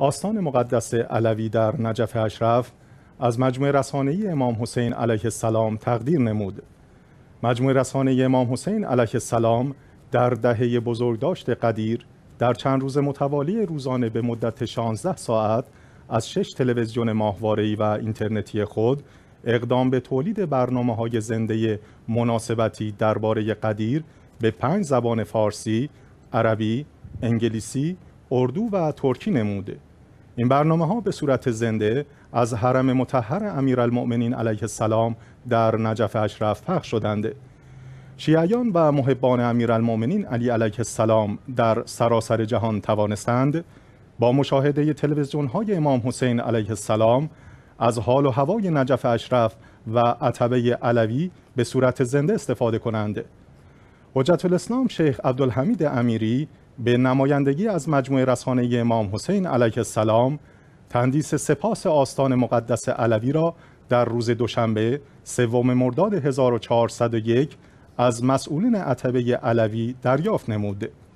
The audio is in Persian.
آستان مقدس علوی در نجف اشرف از مجموعه رسانه امام حسین علیه السلام تقدیر نمود. مجموعه رسانه امام حسین علیه السلام در دهه بزرگداشت قدیر در چند روز متوالی روزانه به مدت 16 ساعت از شش تلویزیون ماهواره‌ای و اینترنتی خود اقدام به تولید برنامه های زنده مناسبتی درباره قدیر به پنج زبان فارسی، عربی، انگلیسی، اردو و ترکی نموده. این برنامه ها به صورت زنده از حرم متحر امیرالمؤمنین علیه السلام در نجف اشرف پخش شدند. شیعیان و محبان امیرالمؤمنین علی علیه السلام در سراسر جهان توانستند با مشاهده تلویزیون های امام حسین علیه السلام از حال و هوای نجف اشرف و عتبه علوی به صورت زنده استفاده کنند. حجت الاسلام شیخ عبدالحمید امیری به نمایندگی از مجموعه رسانه امام حسین علیه السلام تندیس سپاس آستان مقدس علوی را در روز دوشنبه سوم مرداد 1401 از مسئولین عتبه علوی دریافت نمود.